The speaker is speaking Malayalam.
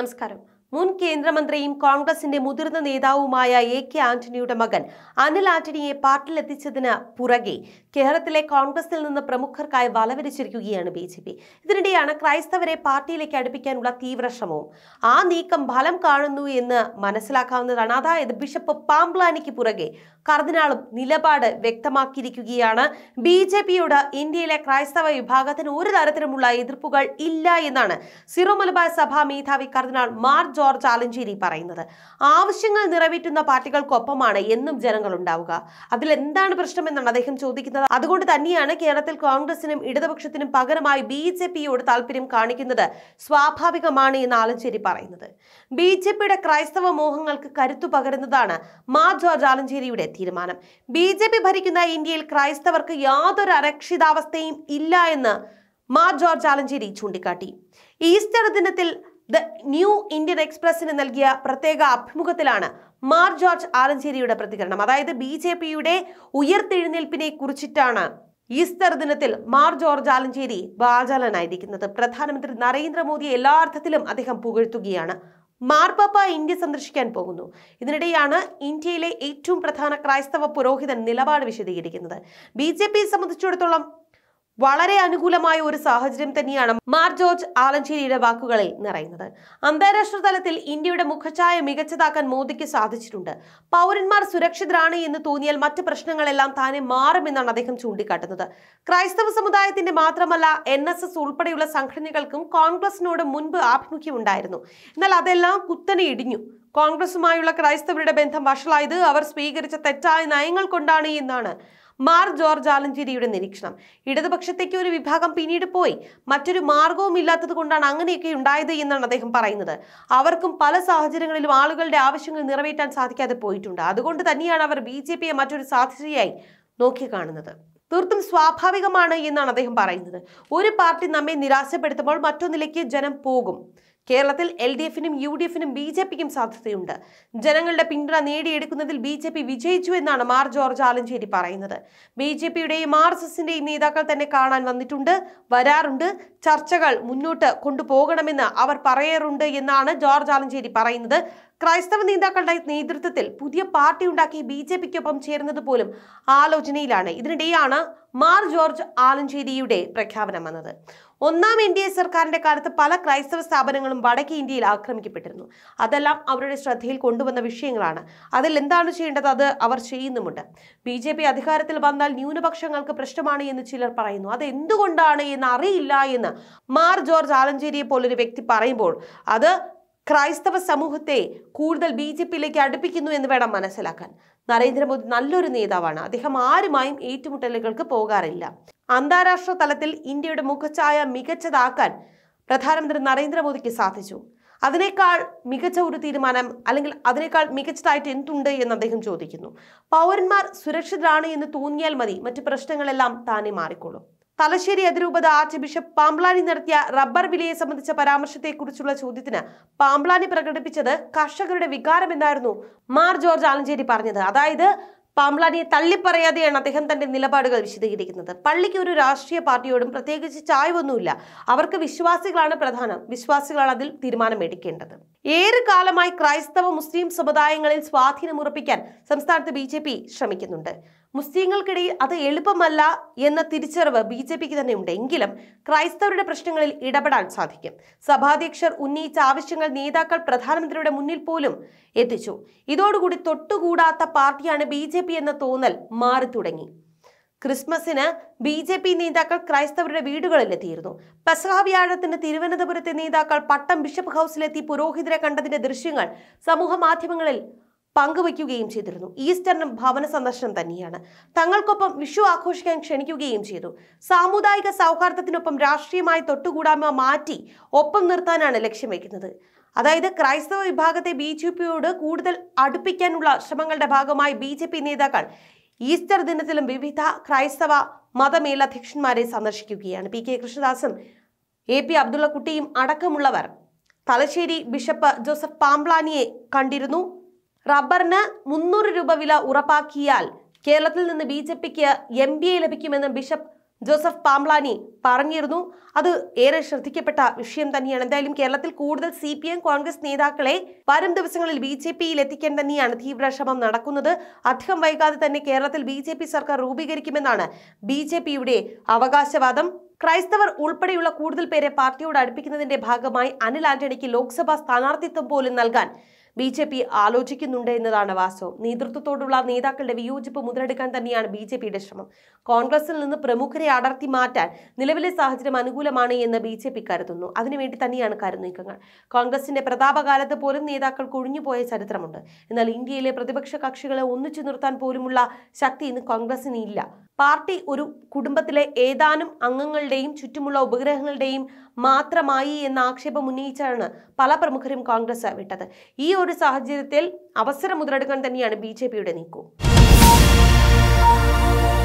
നമസ്കാരം മുൻ കേന്ദ്രമന്ത്രിയും കോൺഗ്രസിന്റെ മുതിർന്ന നേതാവുമായ എ കെ ആന്റണിയുടെ മകൻ അനിൽ ആന്റണിയെ പാർട്ടിയിലെത്തിച്ചതിന് പുറകെ കേരളത്തിലെ കോൺഗ്രസിൽ നിന്ന് പ്രമുഖർക്കായി വലവരിച്ചിരിക്കുകയാണ് ബി ജെ പി ഇതിനിടെയാണ് ക്രൈസ്തവരെ പാർട്ടിയിലേക്ക് അടുപ്പിക്കാനുള്ള തീവ്രശ്രമവും ആ നീക്കം ഫലം കാണുന്നു എന്ന് മനസ്സിലാക്കാവുന്നതാണ് അതായത് ബിഷപ്പ് പാംബ്ലാനിക്ക് പുറകെ കർദിനാളും നിലപാട് വ്യക്തമാക്കിയിരിക്കുകയാണ് ബി ജെ പിയോട് ഇന്ത്യയിലെ ക്രൈസ്തവ വിഭാഗത്തിന് ഒരു തരത്തിലുമുള്ള എതിർപ്പുകൾ ഇല്ല എന്നാണ് സിറോ മലബാർ സഭാ മേധാവി കർദിനാൾ മാർ ജോർജ് ആലഞ്ചേരി പറയുന്നത് ആവശ്യങ്ങൾ നിറവേറ്റുന്ന പാർട്ടികൾക്കൊപ്പമാണ് എന്നും ജനങ്ങൾ ഉണ്ടാവുക അതിൽ എന്താണ് പ്രശ്നമെന്നാണ് അദ്ദേഹം ചോദിക്കുന്നത് അതുകൊണ്ട് തന്നെയാണ് കേരളത്തിൽ കോൺഗ്രസിനും ഇടതുപക്ഷത്തിനും പകരമായി ബി ജെ പിയോട് താല്പര്യം കാണിക്കുന്നത് സ്വാഭാവികമാണ് എന്ന് ആലഞ്ചേരി പറയുന്നത് ബി ജെ പിയുടെ ക്രൈസ്തവ മോഹങ്ങൾക്ക് കരുത്തു പകരുന്നതാണ് മാ ജോർജ് ആലഞ്ചേരിയുടെ തീരുമാനം ബി ജെ പി ഭരിക്കുന്ന ഇന്ത്യയിൽ ക്രൈസ്തവർക്ക് യാതൊരു അരക്ഷിതാവസ്ഥയും ഇല്ല എന്ന് മാ ജോർജ് ആലഞ്ചേരി ചൂണ്ടിക്കാട്ടി ഈസ്റ്റർ ദിനത്തിൽ ദ ന്യൂ ഇന്ത്യൻ എക്സ്പ്രസിന് നൽകിയ പ്രത്യേക അഭിമുഖത്തിലാണ് മാർ ജോർജ് ആലഞ്ചേരിയുടെ പ്രതികരണം അതായത് ബി ജെ പിയുടെ ഉയർത്തെഴുന്നേൽപ്പിനെ കുറിച്ചിട്ടാണ് ഈസ്റ്റർ ദിനത്തിൽ മാർ ജോർജ് ആലഞ്ചേരി വാചാലനായിരിക്കുന്നത് പ്രധാനമന്ത്രി നരേന്ദ്രമോദിയെ എല്ലാ അർത്ഥത്തിലും അദ്ദേഹം പുകഴ്ത്തുകയാണ് മാർപ്പാപ്പ ഇന്ത്യ സന്ദർശിക്കാൻ പോകുന്നു ഇതിനിടെയാണ് ഇന്ത്യയിലെ ഏറ്റവും പ്രധാന ക്രൈസ്തവ പുരോഹിതൻ നിലപാട് വിശദീകരിക്കുന്നത് ബി ജെ പിയെ സംബന്ധിച്ചിടത്തോളം വളരെ അനുകൂലമായ ഒരു സാഹചര്യം തന്നെയാണ് മാർ ജോർജ് ആലഞ്ചേരിയുടെ വാക്കുകളിൽ നിറയുന്നത് അന്താരാഷ്ട്ര തലത്തിൽ ഇന്ത്യയുടെ മുഖഛായ മികച്ചതാക്കാൻ മോദിക്ക് സാധിച്ചിട്ടുണ്ട് പൗരന്മാർ സുരക്ഷിതരാണ് എന്ന് തോന്നിയാൽ മറ്റ് പ്രശ്നങ്ങളെല്ലാം താനെ മാറുമെന്നാണ് അദ്ദേഹം ചൂണ്ടിക്കാട്ടുന്നത് ക്രൈസ്തവ സമുദായത്തിന്റെ മാത്രമല്ല എൻ എസ് എസ് ഉൾപ്പെടെയുള്ള സംഘടനകൾക്കും കോൺഗ്രസിനോട് മുൻപ് ആഭിമുഖ്യമുണ്ടായിരുന്നു എന്നാൽ അതെല്ലാം കുത്തനെ ഇടിഞ്ഞു കോൺഗ്രസുമായുള്ള ക്രൈസ്തവരുടെ ബന്ധം വഷളായത് അവർ സ്വീകരിച്ച തെറ്റായ നയങ്ങൾ കൊണ്ടാണ് എന്നാണ് മാർ ജോർജ് ആലഞ്ചേരിയുടെ നിരീക്ഷണം ഇടതുപക്ഷത്തേക്ക് ഒരു വിഭാഗം പിന്നീട് പോയി മറ്റൊരു മാർഗവും ഇല്ലാത്തത് കൊണ്ടാണ് അങ്ങനെയൊക്കെ ഉണ്ടായത് എന്നാണ് അദ്ദേഹം പറയുന്നത് അവർക്കും പല സാഹചര്യങ്ങളിലും ആളുകളുടെ ആവശ്യങ്ങൾ നിറവേറ്റാൻ സാധിക്കാതെ പോയിട്ടുണ്ട് അതുകൊണ്ട് തന്നെയാണ് അവർ ബി മറ്റൊരു സാധ്യതയായി നോക്കിക്കാണുന്നത് തീർത്തും സ്വാഭാവികമാണ് എന്നാണ് അദ്ദേഹം പറയുന്നത് ഒരു പാർട്ടി നമ്മെ നിരാശപ്പെടുത്തുമ്പോൾ മറ്റൊന്നിലേക്ക് ജനം പോകും കേരളത്തിൽ എൽ ഡി എഫിനും യു ഡി എഫിനും ബി ജെ പിക്കും സാധ്യതയുണ്ട് ജനങ്ങളുടെ പിന്തുണ നേടിയെടുക്കുന്നതിൽ ബി ജെ പി വിജയിച്ചു എന്നാണ് മാർ ജോർജ് ആലഞ്ചേരി പറയുന്നത് ബി ജെ പിയുടെയും ആർ എസ് എസിന്റെയും നേതാക്കൾ തന്നെ കാണാൻ വന്നിട്ടുണ്ട് വരാറുണ്ട് ചർച്ചകൾ മുന്നോട്ട് കൊണ്ടുപോകണമെന്ന് അവർ പറയാറുണ്ട് എന്നാണ് ജോർജ് ആലഞ്ചേരി പറയുന്നത് ക്രൈസ്തവ നേതാക്കളുടെ നേതൃത്വത്തിൽ പുതിയ പാർട്ടി ഉണ്ടാക്കി ബി ജെ പിക്കൊപ്പം ചേരുന്നത് പോലും ആലോചനയിലാണ് ഇതിനിടെയാണ് മാർ ജോർജ് ആലഞ്ചേരിയുടെ പ്രഖ്യാപനം വന്നത് ഒന്നാം എൻ ഡി എ സർക്കാരിന്റെ കാലത്ത് പല ക്രൈസ്തവ സ്ഥാപനങ്ങളും വടക്കേ ഇന്ത്യയിൽ ആക്രമിക്കപ്പെട്ടിരുന്നു അതെല്ലാം അവരുടെ ശ്രദ്ധയിൽ കൊണ്ടുവന്ന വിഷയങ്ങളാണ് അതിൽ എന്താണ് ചെയ്യേണ്ടത് അത് അവർ ചെയ്യുന്നുമുണ്ട് ബി ജെ പി അധികാരത്തിൽ വന്നാൽ ന്യൂനപക്ഷങ്ങൾക്ക് പ്രശ്നമാണ് എന്ന് ചിലർ പറയുന്നു അത് എന്തുകൊണ്ടാണ് എന്ന് അറിയില്ല എന്ന് മാർ ജോർജ് ആലഞ്ചേരിയെ പോലൊരു വ്യക്തി പറയുമ്പോൾ അത് ക്രൈസ്തവ സമൂഹത്തെ കൂടുതൽ ബി ജെ പിയിലേക്ക് അടുപ്പിക്കുന്നു എന്ന് വേണം മനസ്സിലാക്കാൻ നരേന്ദ്രമോദി നല്ലൊരു നേതാവാണ് അദ്ദേഹം ആരുമായും ഏറ്റുമുട്ടലുകൾക്ക് പോകാറില്ല അന്താരാഷ്ട്ര തലത്തിൽ ഇന്ത്യയുടെ മുഖഛായ മികച്ചതാക്കാൻ പ്രധാനമന്ത്രി നരേന്ദ്രമോദിക്ക് സാധിച്ചു അതിനേക്കാൾ മികച്ച ഒരു തീരുമാനം അല്ലെങ്കിൽ അതിനേക്കാൾ മികച്ചതായിട്ട് എന്തുണ്ട് എന്ന് അദ്ദേഹം ചോദിക്കുന്നു പൗരന്മാർ സുരക്ഷിതരാണ് എന്ന് തോന്നിയാൽ മതി മറ്റു പ്രശ്നങ്ങളെല്ലാം താനെ മാറിക്കോളും തലശ്ശേരി അതിരൂപത ആർച്ച് ബിഷപ്പ് പാംബ്ലാനി നടത്തിയ റബ്ബർ വിലയെ സംബന്ധിച്ച പരാമർശത്തെക്കുറിച്ചുള്ള ചോദ്യത്തിന് പാംബ്ലാനി പ്രകടിപ്പിച്ചത് കർഷകരുടെ വികാരമെന്നായിരുന്നു മാർ ജോർജ് ആലഞ്ചേരി പറഞ്ഞത് അതായത് പാംബ്ലാനിയെ തള്ളിപ്പറയാതെയാണ് അദ്ദേഹം തന്റെ നിലപാടുകൾ വിശദീകരിക്കുന്നത് പള്ളിക്ക് ഒരു രാഷ്ട്രീയ പാർട്ടിയോടും പ്രത്യേകിച്ച് ചായ്വൊന്നുമില്ല അവർക്ക് വിശ്വാസികളാണ് പ്രധാനം വിശ്വാസികളാണ് അതിൽ തീരുമാനമെടുക്കേണ്ടത് ഏറെ കാലമായി ക്രൈസ്തവ മുസ്ലിം സമുദായങ്ങളിൽ സ്വാധീനമുറപ്പിക്കാൻ സംസ്ഥാനത്ത് ബി ജെ പി ശ്രമിക്കുന്നുണ്ട് മുസ്ലിങ്ങൾക്കിടയിൽ അത് എളുപ്പമല്ല എന്ന തിരിച്ചറിവ് ബി ജെ പിക്ക് തന്നെയുണ്ട് എങ്കിലും ക്രൈസ്തവരുടെ പ്രശ്നങ്ങളിൽ ഇടപെടാൻ സാധിക്കും സഭാധ്യക്ഷർ ഉന്നയിച്ച ആവശ്യങ്ങൾ നേതാക്കൾ പ്രധാനമന്ത്രിയുടെ മുന്നിൽ പോലും എത്തിച്ചു ഇതോടുകൂടി തൊട്ടുകൂടാത്ത പാർട്ടിയാണ് ബി എന്ന തോന്നൽ മാറി തുടങ്ങി ക്രിസ്മസിന് ബി ജെ പി നേതാക്കൾ ക്രൈസ്തവരുടെ വീടുകളിലെത്തിയിരുന്നു പെസഹ വ്യാഴത്തിന് തിരുവനന്തപുരത്തെ നേതാക്കൾ പട്ടം ബിഷപ്പ് ഹൗസിലെത്തി പുരോഹിതരെ കണ്ടതിന്റെ ദൃശ്യങ്ങൾ സമൂഹ മാധ്യമങ്ങളിൽ പങ്കുവയ്ക്കുകയും ചെയ്തിരുന്നു ഈസ്റ്ററിനും ഭവന സന്ദർശനം തന്നെയാണ് തങ്ങൾക്കൊപ്പം വിഷു ആഘോഷിക്കാൻ ക്ഷണിക്കുകയും ചെയ്തു സാമുദായിക സൗഹാർദ്ദത്തിനൊപ്പം രാഷ്ട്രീയമായി തൊട്ടുകൂടാമ മാറ്റി ഒപ്പം നിർത്താനാണ് ലക്ഷ്യം വയ്ക്കുന്നത് അതായത് ക്രൈസ്തവ വിഭാഗത്തെ ബി ജെ പിയോട് കൂടുതൽ അടുപ്പിക്കാനുള്ള ശ്രമങ്ങളുടെ ഭാഗമായി ബി ജെ പി നേതാക്കൾ ഈസ്റ്റർ ദിനത്തിലും വിവിധ ക്രൈസ്തവ മതമേലധ്യക്ഷന്മാരെ സന്ദർശിക്കുകയാണ് പി കെ കൃഷ്ണദാസും എ പി അബ്ദുള്ളക്കുട്ടിയും അടക്കമുള്ളവർ തലശ്ശേരി ബിഷപ്പ് ജോസഫ് പാംപ്ലാനിയെ കണ്ടിരുന്നു റബ്ബറിന് മുന്നൂറ് രൂപ വില ഉറപ്പാക്കിയാൽ കേരളത്തിൽ നിന്ന് ബി ജെ പിക്ക് എം ബി എ ലഭിക്കുമെന്നും ബിഷപ്പ് ജോസഫ് പാംലാനി പറഞ്ഞിരുന്നു അത് ഏറെ ശ്രദ്ധിക്കപ്പെട്ട വിഷയം തന്നെയാണ് എന്തായാലും കേരളത്തിൽ കൂടുതൽ സി പി എം കോൺഗ്രസ് നേതാക്കളെ വരും ദിവസങ്ങളിൽ ബി ജെ പിയിൽ എത്തിക്കാൻ തന്നെയാണ് തീവ്ര ശ്രമം നടക്കുന്നത് അധികം വൈകാതെ തന്നെ കേരളത്തിൽ ബി ജെ പി സർക്കാർ രൂപീകരിക്കുമെന്നാണ് ബി ജെ പിയുടെ അവകാശവാദം ക്രൈസ്തവർ ഉൾപ്പെടെയുള്ള കൂടുതൽ പേരെ പാർട്ടിയോട് അടുപ്പിക്കുന്നതിന്റെ ഭാഗമായി അനിൽ ആന്റണിക്ക് ലോക്സഭാ സ്ഥാനാർത്ഥിത്വം പോലും നൽകാൻ ബി ജെ പി ആലോചിക്കുന്നുണ്ട് എന്നതാണ് വാസ്തവം നേതൃത്വത്തോടുള്ള നേതാക്കളുടെ വിയോജിപ്പ് മുതലെടുക്കാൻ തന്നെയാണ് ബി ജെ പിയുടെ ശ്രമം കോൺഗ്രസിൽ നിന്ന് പ്രമുഖരെ അടർത്തി മാറ്റാൻ നിലവിലെ സാഹചര്യം അനുകൂലമാണ് എന്ന് ബി ജെ പി കരുതുന്നു അതിനുവേണ്ടി തന്നെയാണ് കരുനീക്കങ്ങൾ കോൺഗ്രസിന്റെ പ്രതാപകാലത്ത് പോലും നേതാക്കൾ കുഴിഞ്ഞുപോയ ചരിത്രമുണ്ട് എന്നാൽ ഇന്ത്യയിലെ പ്രതിപക്ഷ കക്ഷികളെ ഒന്നിച്ചു നിർത്താൻ പോലുമുള്ള ശക്തി ഇന്ന് കോൺഗ്രസിന് ഇല്ല പാർട്ടി ഒരു കുടുംബത്തിലെ ഏതാനും അംഗങ്ങളുടെയും ചുറ്റുമുള്ള ഉപഗ്രഹങ്ങളുടെയും മാത്രമായി എന്ന ആക്ഷേപം ഉന്നയിച്ചാണ് പല പ്രമുഖരും കോൺഗ്രസ് വിട്ടത് ഈ ഒരു സാഹചര്യത്തിൽ അവസരം മുതലെടുക്കാൻ തന്നെയാണ് ബി ജെ പിയുടെ നീക്കം